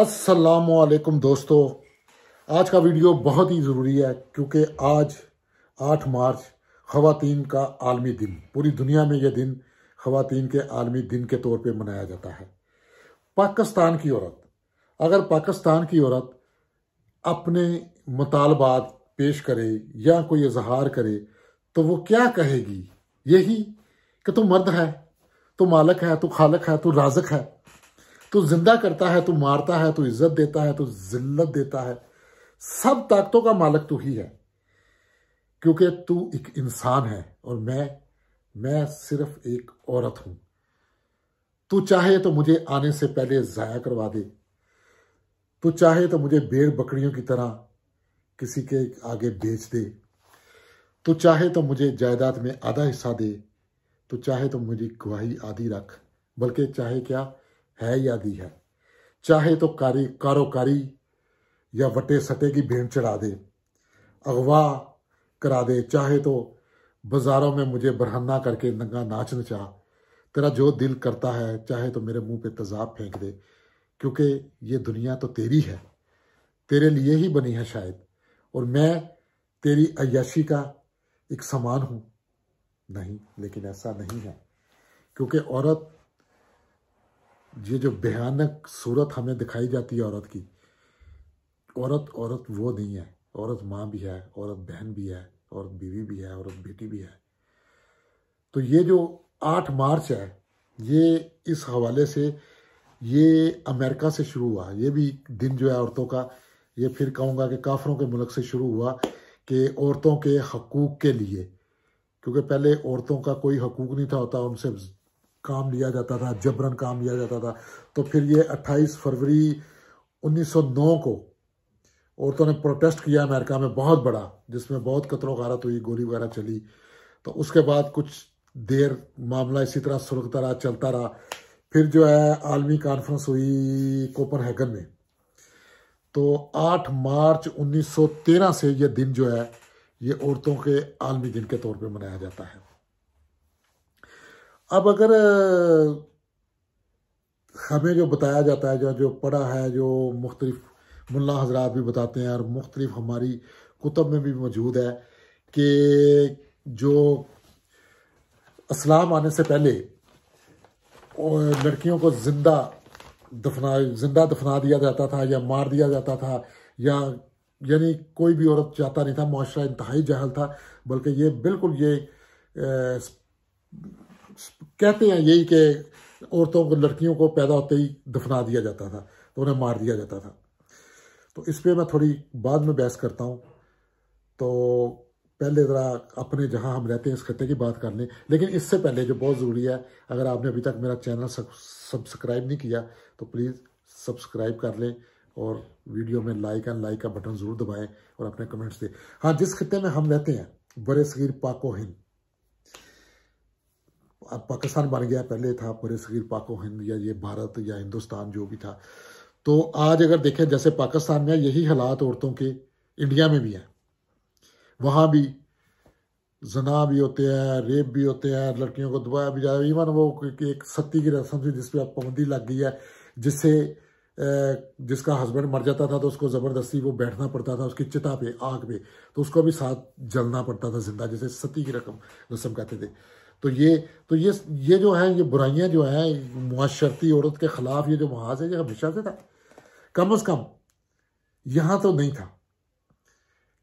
असलकुम दोस्तों आज का वीडियो बहुत ही ज़रूरी है क्योंकि आज 8 मार्च ख़वातीन का आलमी दिन पूरी दुनिया में यह दिन ख़वातीन के आलमी दिन के तौर पे मनाया जाता है पाकिस्तान की औरत अगर पाकिस्तान की औरत अपने मुतालबात पेश करे या कोई इजहार करे तो वो क्या कहेगी यही कि तू मर्द है तू मालक है तू खालक है तू राजक है तो जिंदा करता है तो मारता है तो इज्जत देता है तो जिल्लत देता है सब ताकतों का मालक तू ही है क्योंकि तू एक इंसान है और मैं मैं सिर्फ एक औरत हूं तू चाहे तो मुझे आने से पहले ज़ाया करवा दे तू चाहे तो मुझे भेड़ बकरियों की तरह किसी के आगे बेच दे तू चाहे तो मुझे जायदाद में आधा हिस्सा दे तू चाहे तो मुझे गवाही आधी रख बल्कि चाहे क्या है या दी है चाहे तो कारी कारोकारी या वटे सटे की भेंट चढ़ा दे अगवा करा दे चाहे तो बाजारों में मुझे बरहना करके नंगा नाच नचा तेरा जो दिल करता है चाहे तो मेरे मुंह पे तेजाब फेंक दे क्योंकि ये दुनिया तो तेरी है तेरे लिए ही बनी है शायद और मैं तेरी अयाशी का एक समान हूँ नहीं लेकिन ऐसा नहीं है क्योंकि औरत ये जो भयानक सूरत हमें दिखाई जाती है औरत की औरत औरत वो नहीं है औरत माँ भी है औरत बहन भी है औरत बीवी भी है औरत बेटी भी है तो ये जो आठ मार्च है ये इस हवाले से ये अमेरिका से शुरू हुआ ये भी दिन जो है औरतों का ये फिर कहूँगा कि काफरों के मुल्क से शुरू हुआ कि औरतों के हकूक़ के लिए क्योंकि पहले औरतों का कोई हकूक़ नहीं था होता उनसे काम लिया जाता था जबरन काम लिया जाता था तो फिर ये 28 फरवरी 1909 को औरतों ने प्रोटेस्ट किया अमेरिका में बहुत बड़ा जिसमें बहुत कतरों गारत हुई गोली वगैरह चली तो उसके बाद कुछ देर मामला इसी तरह सुलगता रहा चलता रहा फिर जो है आलमी कॉन्फ्रेंस हुई कोपनहेगन में तो 8 मार्च 1913 से ये दिन जो है ये औरतों के आलमी दिन के तौर पे मनाया जाता है अब अगर हमें जो बताया जाता है जो जो पढ़ा है जो मुख्तलिफ मुल्ला हज़रा भी बताते हैं और मुख्तलिफ हमारी कुतब में भी मौजूद है कि जो इस्लाम आने से पहले लड़कियों को ज़िंदा दफना ज़िंदा दफना दिया जाता था या मार दिया जाता था या यानी कोई भी औरत चाहता नहीं था माशरा इंतहाई जहल था बल्कि ये बिल्कुल ये कहते हैं यही कि औरतों को लड़कियों को पैदा होते ही दफना दिया जाता था तो उन्हें मार दिया जाता था तो इस पर मैं थोड़ी बाद में बहस करता हूँ तो पहले ज़रा अपने जहाँ हम रहते हैं इस खत्ते की बात कर लें लेकिन इससे पहले जो बहुत ज़रूरी है अगर आपने अभी तक मेरा चैनल सब्सक्राइब नहीं किया तो प्लीज़ सब्सक्राइब कर लें और वीडियो में लाइक एंड लाइक का बटन ज़रूर दबाएँ और अपने कमेंट्स दें हाँ जिस खत्ते में हम रहते हैं बरे सगीर पाको हिंद अब पाकिस्तान बन गया पहले था पर सगीर पाको हिंद या ये भारत या हिंदुस्तान जो भी था तो आज अगर देखें जैसे पाकिस्तान में यही हालात औरतों के इंडिया में भी हैं वहाँ भी जना भी होते हैं रेप भी होते हैं लड़कियों को दबाया भी जाए इवन वो एक सत्ती की रस्म थी जिस पर अब पाबंदी लग गई है जिससे जिसका हस्बैंड मर जाता था तो उसको ज़बरदस्ती वो बैठना पड़ता था उसकी चिता पे आग पे तो उसको भी साथ जलना पड़ता था जिंदा जैसे सती की रकम रस्म कहते थे तो ये तो ये ये जो है ये बुराइयाँ जो हैं माशरती औरत के ख़िलाफ़ ये जो महाज है ये हमेशा से था कम अज़ कम यहाँ तो नहीं था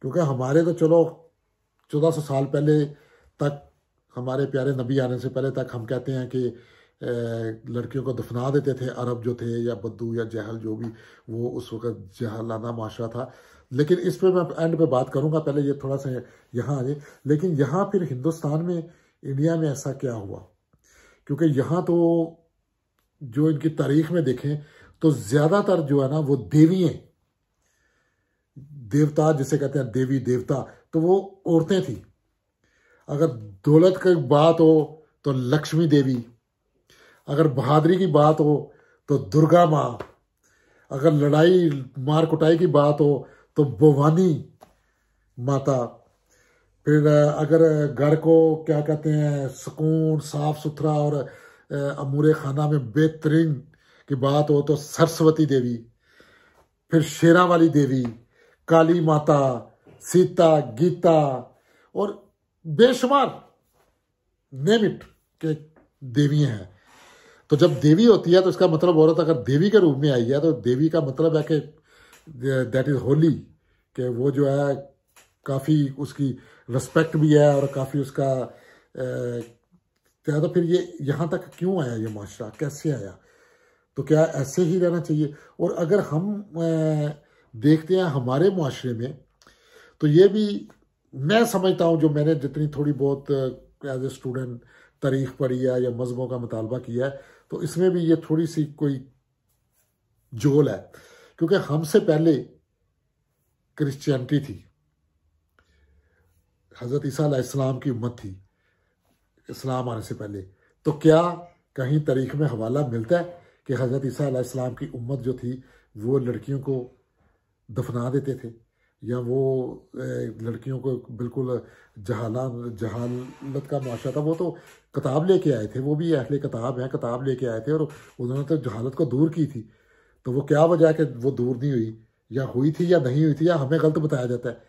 क्योंकि हमारे तो चलो चौदह सौ साल पहले तक हमारे प्यारे नबी आने से पहले तक हम कहते हैं कि लड़कियों को दफना देते थे अरब जो थे या बद्दू या जहल जो भी वो उस वक़्त जहलाना माशरा था लेकिन इस पर मैं एंड पे बात करूँगा पहले ये थोड़ा सा यहाँ आ जाए लेकिन यहाँ फिर हिंदुस्तान में इंडिया में ऐसा क्या हुआ क्योंकि यहाँ तो जो इनकी तारीख में देखें तो ज़्यादातर जो है ना वो देवियाँ देवता जिसे कहते हैं देवी देवता तो वो औरतें थी अगर दौलत की बात हो तो लक्ष्मी देवी अगर बहादरी की बात हो तो दुर्गा माँ अगर लड़ाई मार कुटाई की बात हो तो भवानी माता फिर अगर घर को क्या कहते हैं सुकून साफ सुथरा और अमूर खाना में बेहतरीन की बात हो तो सरस्वती देवी फिर शेरा वाली देवी काली माता सीता गीता और बेशुमार नेमिट के देवी हैं तो जब देवी होती है तो इसका मतलब औरत अगर देवी के रूप में आई है तो देवी का मतलब है कि दैट इज़ होली कि वो जो है काफ़ी उसकी रिस्पेक्ट भी है और काफ़ी उसका क्या तो, तो फिर ये यहाँ तक क्यों आया ये माशरा कैसे आया तो क्या ऐसे ही रहना चाहिए और अगर हम देखते हैं हमारे माशरे में तो ये भी मैं समझता हूँ जो मैंने जितनी थोड़ी बहुत एज ए स्टूडेंट तारीख पढ़ी है या मजहबों का मुतालबा किया है तो इसमें भी ये थोड़ी सी कोई जोल है क्योंकि हमसे पहले क्रिश्चियनिटी थी हज़रत ईसीम की उम्मत थी इस्लाम आने से पहले तो क्या कहीं तारीख में हवाला मिलता है कि हज़रत ईसीम की उम्मत जो थी वो लड़कियों को दफना देते थे या वो लड़कियों को बिल्कुल जहाला जहालत का माशा था वो तो किताब लेके आए थे वो भी अहल किताब हैं किताब लेके आए थे और उन्होंने तो जहालत को दूर की थी तो वो क्या वजह कि वो दूर नहीं हुई या हुई थी या नहीं हुई थी या हमें गलत बताया जाता है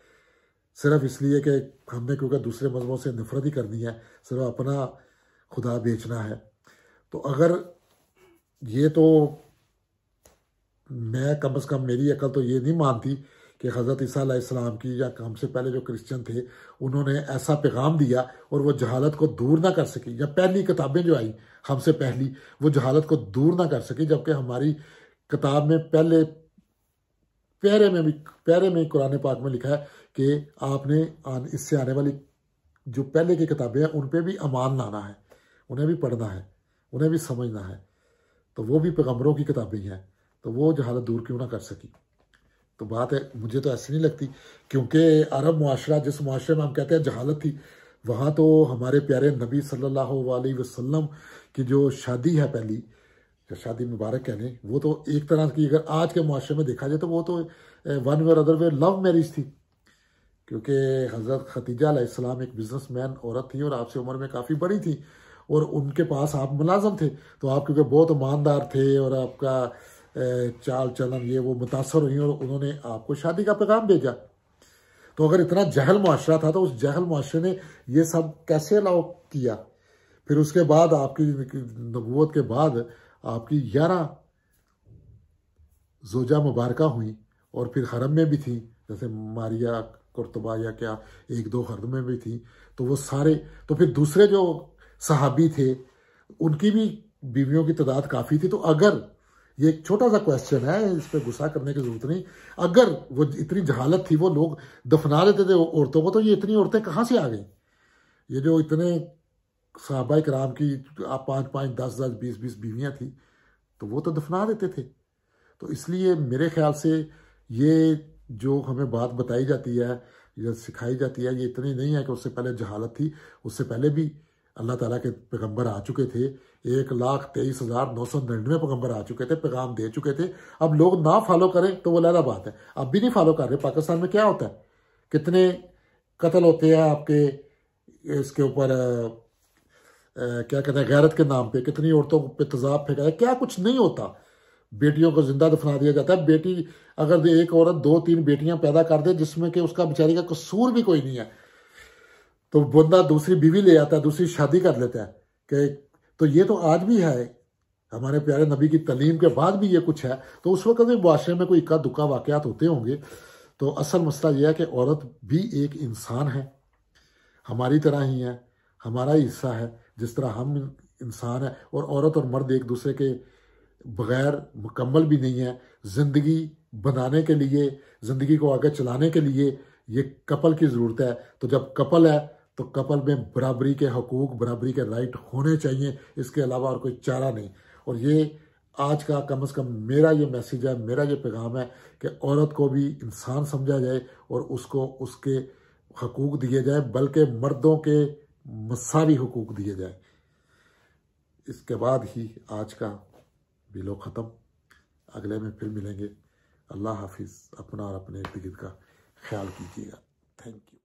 सिर्फ इसलिए कि हमने क्योंकि दूसरे मजहबों से नफरत ही करनी है सिर्फ अपना खुदा बेचना है तो अगर ये तो मैं कम अज़ कम मेरी अकल तो ये नहीं मानती कि हज़रत ईसीम की या हमसे पहले जो क्रिश्चियन थे उन्होंने ऐसा पैगाम दिया और वह जहालत को दूर ना कर सकी या पहली किताबें जो आई हमसे पहली वो जहालत को दूर ना कर सकी जबकि हमारी किताब में पहले प्यारे में भी प्यारे में कुरान पाक में लिखा है कि आपने आन, इससे आने वाली जो पहले की किताबें हैं उन पर भी अमान लाना है उन्हें भी पढ़ना है उन्हें भी समझना है तो वो भी पैगम्बरों की किताबें हैं तो वो जहालत दूर क्यों ना कर सकी तो बात है मुझे तो ऐसी नहीं लगती क्योंकि अरब माशरा जिस माशरे में हम कहते हैं जहालत थी वहाँ तो हमारे प्यारे नबी सल्लल्लाहु अलैहि वसल्लम की जो शादी है पहली शादी मुबारक कहने वो तो एक तरह की अगर आज के माशरे में देखा जाए तो वो तो वन वे और अदर वे लव मैरिज थी क्योंकि हज़रत खतीजा आलाम एक बिजनेस मैन औरत थी और आपसे उम्र में काफ़ी बड़ी थी और उनके पास आप मुलाजम थे तो आप क्योंकि बहुत ईमानदार थे और आपका चाल चलन ये वो मुतासर हुई और उन्होंने आपको शादी का पैगाम भेजा तो अगर इतना जहल माशरा था तो उस जहल माशरे ने ये सब कैसे अलाउ किया फिर उसके बाद आपकी नबूत के बाद आपकी ग्यारह जोजा मुबारक हुई और फिर हरम में भी थी जैसे मारिया कुरतबा या क्या एक दो हरम में भी थी तो वो सारे तो फिर दूसरे जो सहाबी थे उनकी भी बीवियों की तादाद काफ़ी थी तो अगर ये एक छोटा सा क्वेश्चन है इस पर गुस्सा करने की ज़रूरत नहीं अगर वो इतनी जहालत थी वो लोग दफना देते थे औरतों को तो ये इतनी औरतें कहाँ से आ गई ये जो इतने सहाबा कराम की आप पाँच पाँच दस दस बीस बीस बीवियाँ थी तो वो तो दफना देते थे तो इसलिए मेरे ख्याल से ये जो हमें बात बताई जाती है या सिखाई जाती है ये इतनी नहीं है कि उससे पहले जहालत थी उससे पहले भी अल्लाह ताला के पैगंबर आ चुके थे एक लाख तेईस हज़ार नौ सौ निन्यानवे पैगंबर आ चुके थे पैगाम दे चुके थे अब लोग ना फॉलो करें तो वो लहरा बात है अब भी नहीं फॉलो कर रहे पाकिस्तान में क्या होता है कितने कत्ल होते हैं आपके इसके ऊपर क्या कहते हैं गैरत के नाम पे कितनी औरतों पे तेजाब फेंका है क्या कुछ नहीं होता बेटियों को जिंदा दफना दिया जाता है बेटी अगर एक औरत दो तीन बेटियां पैदा कर दे जिसमें कि उसका बेचारी का कसूर भी कोई नहीं है तो बंदा दूसरी बीवी ले आता है दूसरी शादी कर लेता है कि तो ये तो आज भी है हमारे प्यारे नबी की तलीम के बाद भी ये कुछ है तो उस वक्त भी मुआरे में कोई इक्का दुक्का वाक़ात होते होंगे तो असल मसला यह है कि औरत भी एक इंसान है हमारी तरह ही है हमारा ही हिस्सा है जिस तरह हम इंसान है और औरत और मर्द एक दूसरे के बगैर मुकम्मल भी नहीं है ज़िंदगी बनाने के लिए ज़िंदगी को आगे चलाने के लिए ये कपल की ज़रूरत है तो जब कपल है तो कपल में बराबरी के हकूक़ बराबरी के राइट होने चाहिए इसके अलावा और कोई चारा नहीं और ये आज का कम से कम मेरा ये मैसेज है मेरा ये पैगाम है कि औरत को भी इंसान समझा जाए और उसको उसके हकूक़ दिए जाए बल्कि मर्दों के मसावी हकूक दिए जाए इसके बाद ही आज का बिलो ख़त्म अगले में फिर मिलेंगे अल्लाह हाफिज़ अपना और अपने इर्द गिर्द का ख्याल कीजिएगा थैंक यू